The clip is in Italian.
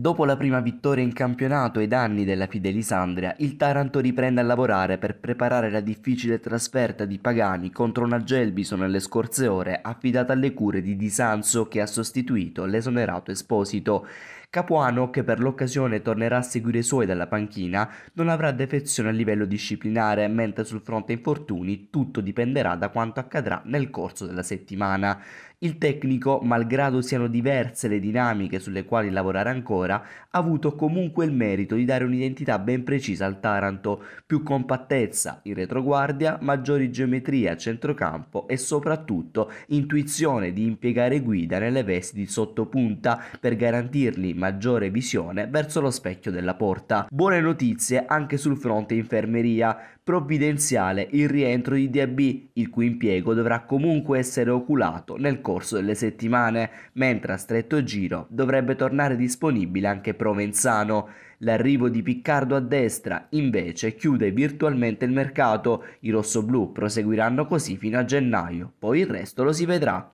Dopo la prima vittoria in campionato ed danni della Fidelisandria, il Taranto riprende a lavorare per preparare la difficile trasferta di Pagani contro una Gelbiso nelle scorse ore affidata alle cure di Di Sanso che ha sostituito l'esonerato Esposito. Capuano, che per l'occasione tornerà a seguire i suoi dalla panchina, non avrà defezione a livello disciplinare, mentre sul fronte infortuni tutto dipenderà da quanto accadrà nel corso della settimana. Il tecnico, malgrado siano diverse le dinamiche sulle quali lavorare ancora, finora ha avuto comunque il merito di dare un'identità ben precisa al Taranto, più compattezza in retroguardia, maggiori geometrie a centrocampo e soprattutto intuizione di impiegare guida nelle vesti di sottopunta per garantirgli maggiore visione verso lo specchio della porta. Buone notizie anche sul fronte infermeria, provvidenziale il rientro di DAB, il cui impiego dovrà comunque essere oculato nel corso delle settimane, mentre a stretto giro dovrebbe tornare disponibile improbabile anche Provenzano. L'arrivo di Piccardo a destra invece chiude virtualmente il mercato, i rossoblù proseguiranno così fino a gennaio, poi il resto lo si vedrà.